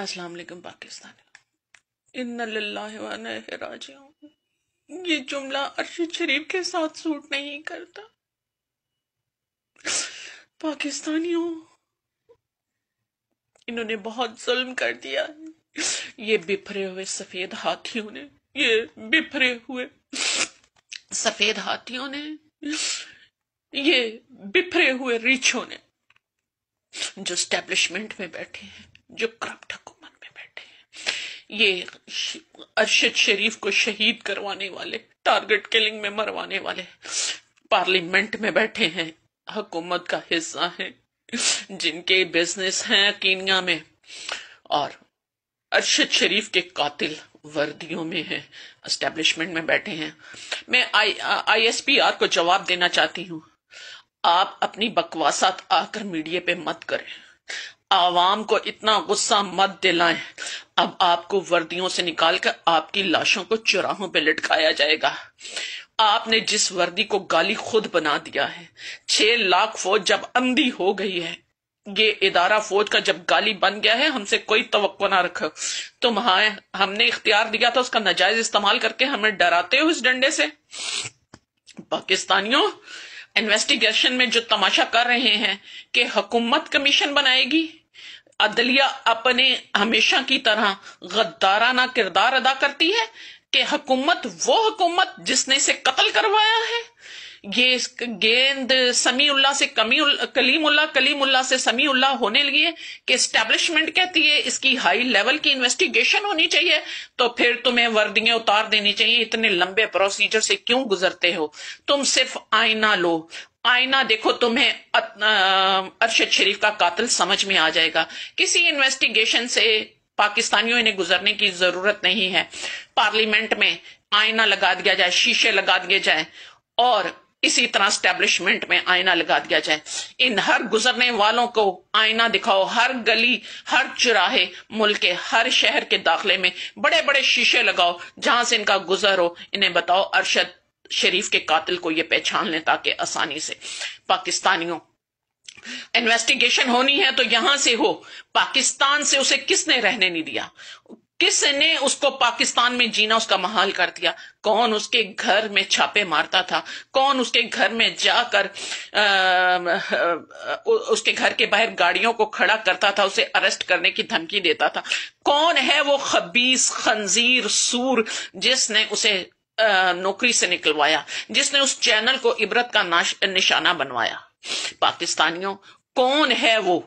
अस्सलाम वालेकुम पाकिस्तान इन ये जुमला अरशद शरीफ के साथ सूट नहीं करता पाकिस्तानियों इन्होंने बहुत जुल्म कर दिया ये बिफरे हुए सफेद हाथियों ने ये बिफरे हुए सफेद हाथियों ने ये बिफरे हुए रिचों ने जो स्टैब्लिशमेंट में बैठे हैं जो करप्ट मन में बैठे हैं ये अरशद शरीफ को शहीद करवाने वाले टारगेट किलिंग में मरवाने वाले पार्लियामेंट में बैठे हैं हुकूमत का हिस्सा है जिनके बिजनेस हैं कीनिया में और अरशद शरीफ के कातिल वर्दियों में है एस्टेब्लिशमेंट में बैठे हैं मैं आई आईएसपीआर को जवाब देना चाहती हूँ आप अपनी बकवासात आकर मीडिया पे मत करें आवाम को इतना गुस्सा मत दिलाए अब आपको वर्दियों से निकालकर आपकी लाशों को चौराहों पे लटकाया जाएगा आपने जिस वर्दी को गाली खुद बना दिया है छह लाख फौज जब अंधी हो गई है ये इदारा फौज का जब गाली बन गया है हमसे कोई तो ना रखो तुम हाँ हमने इख्तियार दिया था उसका नजायज इस्तेमाल करके हमें डराते हो इस डंडे से पाकिस्तानियों इन्वेस्टिगेशन में जो तमाशा कर रहे हैं कि हुकूमत कमीशन बनाएगी अदलिया अपने हमेशा की तरह गद्दाराना किरदार अदा करती है कि हुकूमत वो हुकूमत जिसने इसे कत्ल करवाया है ये गेंद समी उल्ला से कमी कलीम उल्ला कलीम उल्ला से समी उल्ला होने लगी है कि स्टैब्लिशमेंट कहती है इसकी हाई लेवल की इन्वेस्टिगेशन होनी चाहिए तो फिर तुम्हें वर्दियां उतार देनी चाहिए इतने लंबे प्रोसीजर से क्यों गुजरते हो तुम सिर्फ आईना लो आईना देखो तुम्हें अरशद शरीफ का कातिल समझ में आ जाएगा किसी इन्वेस्टिगेशन से पाकिस्तानियों इन्हें गुजरने की जरूरत नहीं है पार्लियामेंट में आईना लगा दिया जाए शीशे लगा दिए जाए और इसी तरह स्टैब्लिशमेंट में आईना लगा दिया जाए इन हर गुजरने वालों को आईना दिखाओ हर गली हर चुराहे मुल्क के हर शहर के दाखिले में बड़े बड़े शीशे लगाओ जहां से इनका गुजर हो इन्हें बताओ अरशद शरीफ के कातिल को यह पहचान लें ताकि आसानी से पाकिस्तानियों इन्वेस्टिगेशन होनी है तो यहां से हो पाकिस्तान से उसे किसने रहने नहीं दिया किसने उसको पाकिस्तान में जीना उसका महाल कर दिया कौन उसके घर में छापे मारता था कौन उसके घर में जाकर उसके घर के बाहर गाड़ियों को खड़ा करता था उसे अरेस्ट करने की धमकी देता था कौन है वो खबीस खंजीर सूर जिसने उसे आ, नौकरी से निकलवाया जिसने उस चैनल को इबरत का निशाना बनवाया पाकिस्तानियों कौन है वो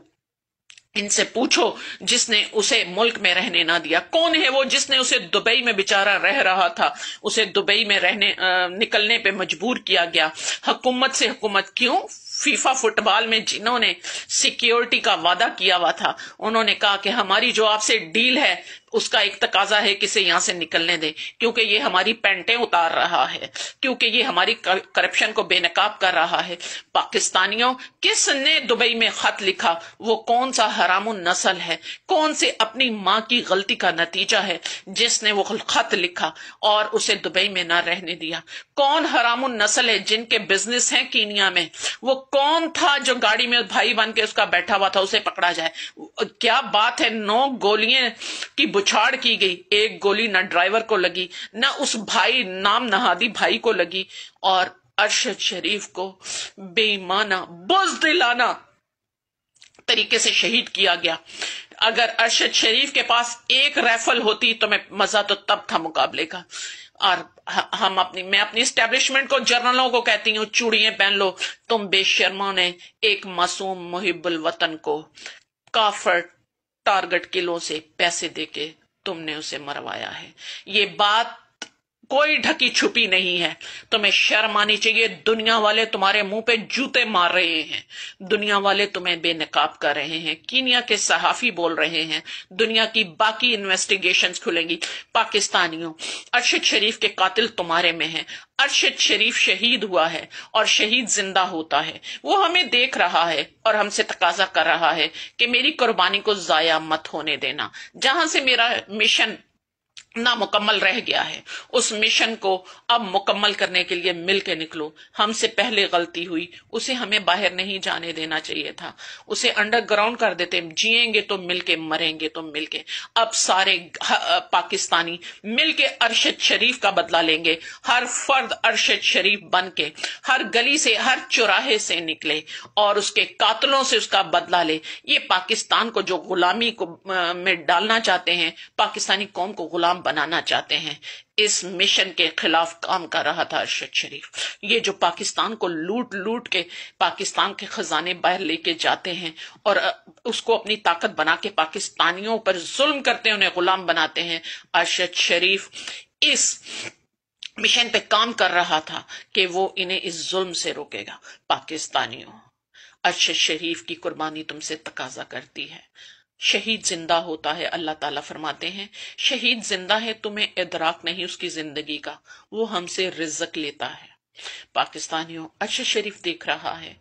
इनसे पूछो जिसने उसे मुल्क में रहने ना दिया कौन है वो जिसने उसे दुबई में बेचारा रह रहा था उसे दुबई में रहने आ, निकलने पे मजबूर किया गया हकूमत से हुकूमत क्यों फीफा फुटबॉल में जिन्होंने सिक्योरिटी का वादा किया हुआ था उन्होंने कहा कि हमारी जो आपसे डील है उसका एक तकाजा है कि इसे यहां से निकलने दें क्योंकि ये हमारी पेंटें उतार रहा है क्योंकि ये हमारी करप्शन को बेनकाब कर रहा है पाकिस्तानियों किसने दुबई में खत लिखा वो कौन सा हराम नस्ल है कौन से अपनी माँ की गलती का नतीजा है जिसने वो खत लिखा और उसे दुबई में ना रहने दिया कौन हराम नस्ल है जिनके बिजनेस हैं कीनिया में वो कौन था जो गाड़ी में भाई बन के उसका बैठा हुआ था उसे पकड़ा जाए क्या बात है नौ गोलियां की उछाड़ की गई एक गोली ना ड्राइवर को लगी ना उस भाई नाम नहादी भाई को लगी और अरशद शरीफ को बेईमाना बोझ दिलाना तरीके से शहीद किया गया अगर अरशद शरीफ के पास एक राइफल होती तो मैं मजा तो तब था मुकाबले का और हम अपनी मैं अपनी स्टैब्लिशमेंट को जर्नलों को कहती हूँ चूड़िए पहन लो तुम बेशर्मा ने एक मासूम मुहिबुल वतन को काफर टारगेट किलो से पैसे देके तुमने उसे मरवाया है ये बात कोई ढकी छुपी नहीं है तुम्हें शर्म आनी चाहिए दुनिया वाले तुम्हारे मुंह पे जूते मार रहे हैं दुनिया वाले तुम्हें बेनकाब कर रहे हैं कीनिया के सहाफी बोल रहे हैं दुनिया की बाकी इन्वेस्टिगेशन खुलेंगी पाकिस्तानियों अरशद शरीफ के कातिल तुम्हारे में है अरशद शरीफ शहीद हुआ है और शहीद जिंदा होता है वो हमें देख रहा है और हमसे तकाजा कर रहा है कि मेरी कुर्बानी को जाया मत होने देना जहां से मेरा मिशन नामुकम्मल रह गया है उस मिशन को अब मुकम्मल करने के लिए मिल के निकलो हमसे पहले गलती हुई उसे हमें बाहर नहीं जाने देना चाहिए था उसे अंडरग्राउंड कर देते जिएंगे तो मिलके मरेंगे तो मिलके अब सारे पाकिस्तानी मिलके अरशद शरीफ का बदला लेंगे हर फर्द अरशद शरीफ बन के हर गली से हर चौराहे से निकले और उसके कातलों से उसका बदला ले ये पाकिस्तान को जो गुलामी को में डालना चाहते हैं पाकिस्तानी कौम को गुलाम बनाना चाहते हैं इस मिशन के खिलाफ काम कर रहा था अरशद शरीफ ये जो पाकिस्तान को लूट लूट के पाकिस्तान के खजाने बाहर लेके जाते हैं और उसको अपनी ताकत बना के पाकिस्तानियों पर जुल्म करते हैं उन्हें गुलाम बनाते हैं अरशद शरीफ इस मिशन पे काम कर रहा था कि वो इन्हें इस जुल्म से रोकेगा पाकिस्तानियों अरशद शरीफ की कुर्बानी तुमसे तकाजा करती है शहीद जिंदा होता है अल्लाह ताला फरमाते हैं शहीद जिंदा है तुम्हें इदराक नहीं उसकी जिंदगी का वो हमसे रिजक लेता है पाकिस्तानियों अरशद अच्छा शरीफ देख रहा है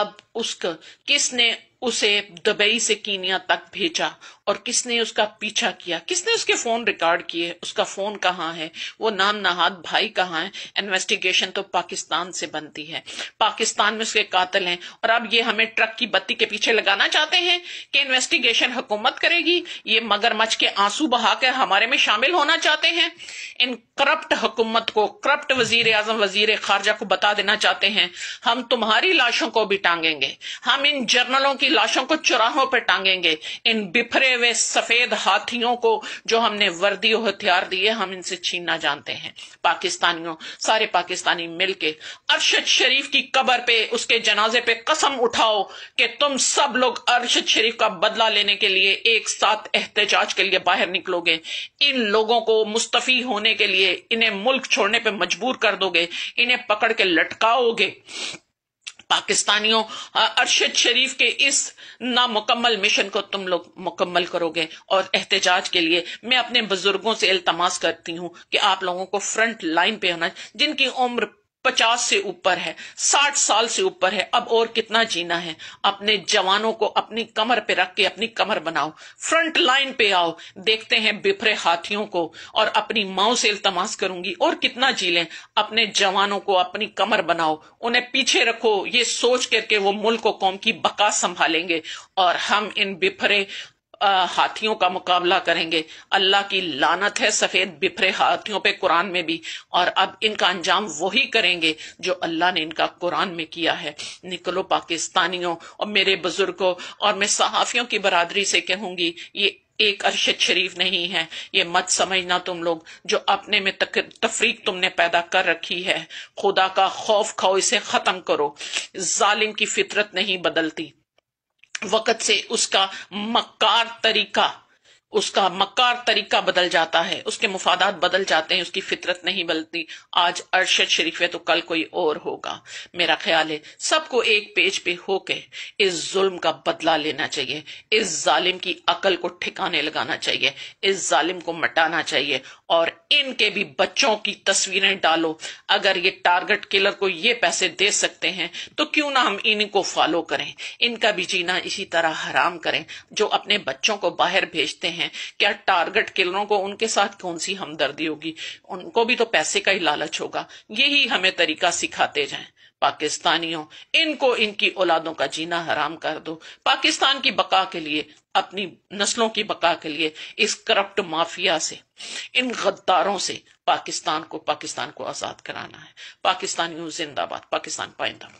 अब उसका किसने उसे दुबई से कीनिया तक भेजा और किसने उसका पीछा किया किसने उसके फोन रिकॉर्ड किए उसका फोन कहाँ है वो नाम नहाद भाई कहाँ है इन्वेस्टिगेशन तो पाकिस्तान से बनती है पाकिस्तान में उसके कातिल हैं और अब ये हमें ट्रक की बत्ती के पीछे लगाना चाहते हैं कि इन्वेस्टिगेशन हुकूमत करेगी ये मगरमच्छ के आंसू बहाकर हमारे में शामिल होना चाहते हैं इन करप्ट हुकूमत को करप्ट वजीर आजम वजीर खारजा को बता देना चाहते हैं हम तुम्हारी लाशों को भी टांगेंगे हम इन जर्नलों की लाशों को चौराहों पर टांगेंगे इन बिफरे हुए सफेद हाथियों को जो हमने वर्दी और हथियार दिए हम इनसे छीनना जानते हैं पाकिस्तानियों सारे पाकिस्तानी मिलके अरशद शरीफ की कबर पे उसके जनाजे पे कसम उठाओ कि तुम सब लोग अरशद शरीफ का बदला लेने के लिए एक साथ एहतजाज के लिए बाहर निकलोगे इन लोगों को मुस्तफी होने के लिए इन्हें मुल्क छोड़ने पर मजबूर कर दोगे इन्हें पकड़ के लटकाओगे पाकिस्तानियों अरशद शरीफ के इस नामुकम्मल मिशन को तुम लोग मुकम्मल करोगे और एहतजाज के लिए मैं अपने बुजुर्गों से इल्तमास करती हूँ कि आप लोगों को फ्रंट लाइन पे होना जिनकी उम्र पचास से ऊपर है साठ साल से ऊपर है अब और कितना जीना है अपने जवानों को अपनी कमर पे रख के अपनी कमर बनाओ फ्रंट लाइन पे आओ देखते हैं बिफरे हाथियों को और अपनी माओ से इल्तमास करूंगी और कितना जी लें अपने जवानों को अपनी कमर बनाओ उन्हें पीछे रखो ये सोच करके वो मुल्क को कौम की बका संभालेंगे और हम इन बिफरे हाथियों का मुकाबला करेंगे अल्लाह की लानत है सफेद बिफरे हाथियों पे कुरान में भी और अब इनका अंजाम वही करेंगे जो अल्लाह ने इनका कुरान में किया है निकलो पाकिस्तानियों और मेरे बुजुर्गों और मैं सहाफियों की बरादरी से कहूंगी ये एक अरशद शरीफ नहीं है ये मत समझना तुम लोग जो अपने में तफरीक तुमने पैदा कर रखी है खुदा का खौफ खाओ इसे खत्म करो जालिम की फितरत नहीं बदलती वक़्त से उसका मक्कार तरीका उसका मक्कार तरीका बदल जाता है उसके मुफादात बदल जाते हैं उसकी फितरत नहीं बदलती आज अरशद शरीफ है तो कल कोई और होगा मेरा ख्याल है सबको एक पेज पे होके इस जुल्म का बदला लेना चाहिए इस जालिम की अकल को ठिकाने लगाना चाहिए इस जालिम को मटाना चाहिए और इनके भी बच्चों की तस्वीरें डालो अगर ये टारगेट किलर को ये पैसे दे सकते हैं तो क्यों ना हम इनको फॉलो करें इनका भी जीना इसी तरह हराम करें जो अपने बच्चों को बाहर भेजते हैं क्या टारगेट किलरों को उनके साथ कौन सी हमदर्दी होगी उनको भी तो पैसे का ही लालच होगा यही हमें तरीका सिखाते जाए पाकिस्तानियों इनको इनकी औलादों का जीना हराम कर दो पाकिस्तान की बका के लिए अपनी नस्लों की बका के लिए इस करप्ट माफिया से इन गद्दारों से पाकिस्तान को पाकिस्तान को आजाद कराना है पाकिस्तानियों जिंदाबाद पाकिस्तान पाइंदा